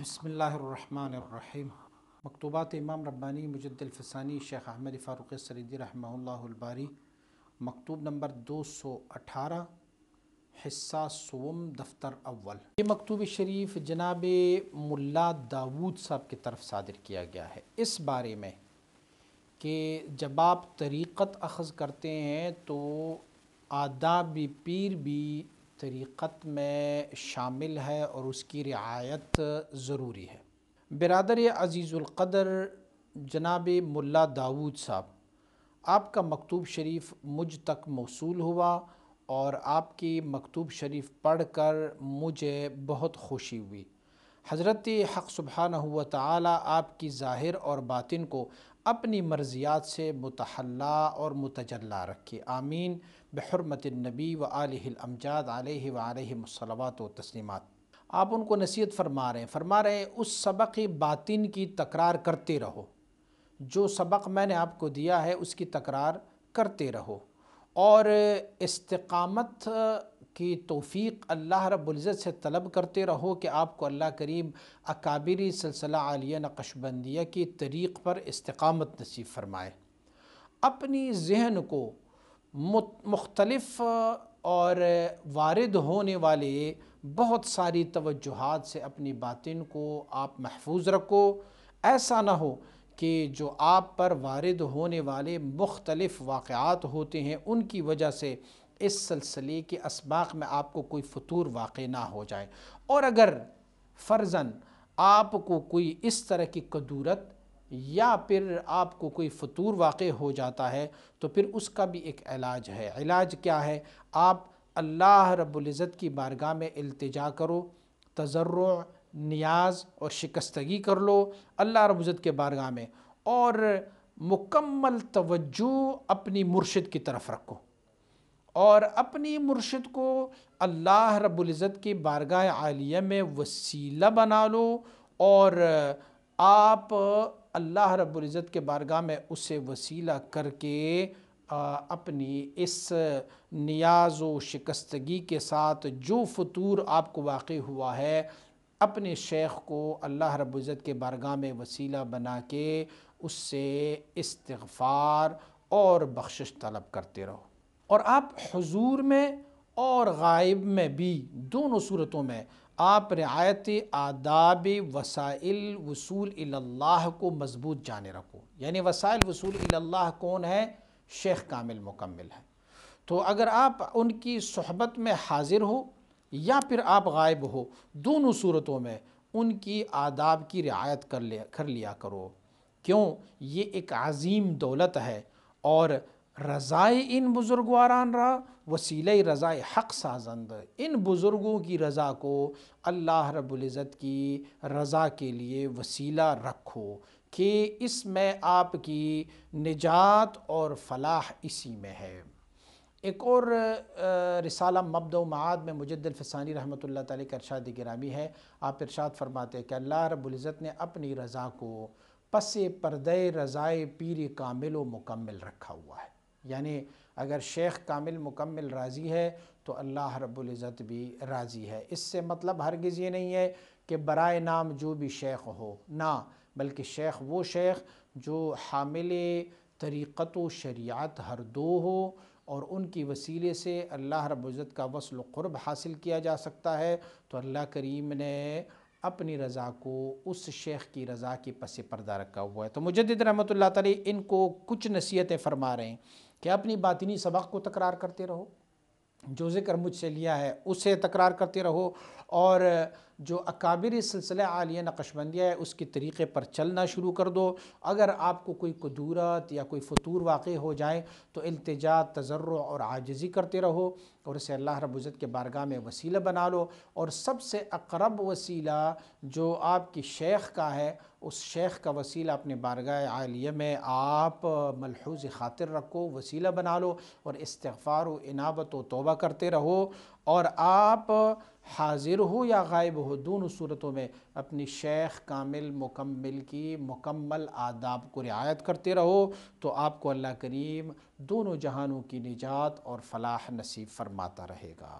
بسم اللہ الرحمن الرحیم مکتوبات امام ربانی مجد الفسانی شیخ احمد فاروق سریدی رحمہ اللہ الباری مکتوب نمبر دو سو اٹھارہ حصہ سوم دفتر اول یہ مکتوب شریف جناب ملا داود صاحب کے طرف صادر کیا گیا ہے اس بارے میں کہ جب آپ طریقت اخذ کرتے ہیں تو آداب پیر بھی طریقت میں شامل ہے اور اس کی رعایت ضروری ہے برادر عزیز القدر جناب ملا داود صاحب آپ کا مکتوب شریف مجھ تک موصول ہوا اور آپ کی مکتوب شریف پڑھ کر مجھے بہت خوشی ہوئی حضرت حق سبحانہ و تعالی آپ کی ظاہر اور باطن کو اپنی مرضیات سے متحلہ اور متجلہ رکھے آمین النبی و عالیہ الامجاد علیہ و علیہ مسلوات و تسلیمات آپ ان کو نصیحت فرما رہے ہیں فرما رہے ہیں اس سبق باطن کی تکرار کرتے رہو جو سبق میں نے آپ کو دیا ہے اس کی تکرار کرتے رہو اور استقامت کی توفیق اللہ رب العزت سے طلب کرتے رہو کہ آپ کو اللہ کریم اکابری سلسلہ عالیہ نقشبندیہ کی طریق پر استقامت نصیب فرمائے اپنی ذہن کو مختلف اور وارد ہونے والے بہت ساری توجہات سے اپنی باطن کو آپ محفوظ رکھو ایسا نہ ہو کہ جو آپ پر وارد ہونے والے مختلف واقعات ہوتے ہیں ان کی وجہ سے اس سلسلے کے اسباق میں آپ کو کوئی فطور واقع نہ ہو جائے اور اگر فرزن آپ کو کوئی اس طرح کی قدورت یا پھر آپ کو کوئی فطور واقع ہو جاتا ہے تو پھر اس کا بھی ایک علاج ہے علاج کیا ہے آپ اللہ رب العزت کی بارگاہ میں التجا کرو تضرع نیاز اور شکستگی کر لو اللہ رب العزت کے بارگاہ میں اور مکمل توجہ اپنی مرشد کی طرف رکھو اور اپنی مرشد کو اللہ رب العزت کی بارگاہ عالیہ میں وسیلہ بنا لو اور آپ اللہ رب العزت کے بارگاہ میں اسے وسیلہ کر کے اپنی اس نیاز و شکستگی کے ساتھ جو فطور آپ کو واقع ہوا ہے اپنے شیخ کو اللہ رب العزت کے بارگاہ میں وسیلہ بنا کے اس سے استغفار اور بخشش طلب کرتے رہو اور آپ حضور میں اور غائب میں بھی دونوں صورتوں میں آپ رعایت آداب وسائل وصول اللہ کو مضبوط جانے رکھو یعنی وسائل وصول اللہ کون ہے شیخ کامل مکمل ہے تو اگر آپ ان کی صحبت میں حاضر ہو یا پھر آپ غائب ہو دونوں صورتوں میں ان کی آداب کی رعایت کر لیا کر لیا کرو کیوں یہ ایک عظیم دولت ہے اور رضائے ان بزرگواران را وسیلہ رضائے حق سازند ان بزرگوں کی رضا کو اللہ رب العزت کی رضا کے لیے وسیلہ رکھو کہ اس میں آپ کی نجات اور فلاح اسی میں ہے ایک اور رسالہ مبد و معاد میں مجد الفسانی رحمۃ اللہ تعالی ارشاد گرامی ہے آپ ارشاد فرماتے ہیں کہ اللہ رب العزت نے اپنی رضا کو پس پردے رضائے پیر کامل و مکمل رکھا ہوا ہے یعنی اگر شیخ کامل مکمل راضی ہے تو اللہ رب العزت بھی راضی ہے اس سے مطلب ہرگز یہ نہیں ہے کہ برائے نام جو بھی شیخ ہو نہ بلکہ شیخ وہ شیخ جو حامل طریقت و شریعت ہر دو ہو اور ان کی وسیلے سے اللہ رب العزت کا وصل و قرب حاصل کیا جا سکتا ہے تو اللہ کریم نے اپنی رضا کو اس شیخ کی رضا کی پس پردہ رکھا ہوا ہے تو مجدد رحمۃ اللہ تعالی ان کو کچھ نصیحتیں فرما رہے ہیں کہ اپنی باطنی سبق کو تکرار کرتے رہو جو ذکر مجھ سے لیا ہے اسے تکرار کرتے رہو اور جو اکابری سلسلہ عالیہ نقشبندیہ ہے اس کے طریقے پر چلنا شروع کر دو اگر آپ کو کوئی قدورت یا کوئی فطور واقع ہو جائیں تو التجا تذرع اور عاجزی کرتے رہو اور اسے اللہ رب عزت کے بارگاہ میں وسیلہ بنا لو اور سب سے اقرب وسیلہ جو آپ کی شیخ کا ہے اس شیخ کا وسیلہ اپنے بارگاہ عالیہ میں آپ ملحوظ خاطر رکھو وسیلہ بنا لو اور استغفار و انابت و توبہ کرتے رہو اور آپ حاضر ہو یا غائب ہو دونوں صورتوں میں اپنی شیخ کامل مکمل کی مکمل آداب کو رعایت کرتے رہو تو آپ کو اللہ کریم دونوں جہانوں کی نجات اور فلاح نصیب فرماتا رہے گا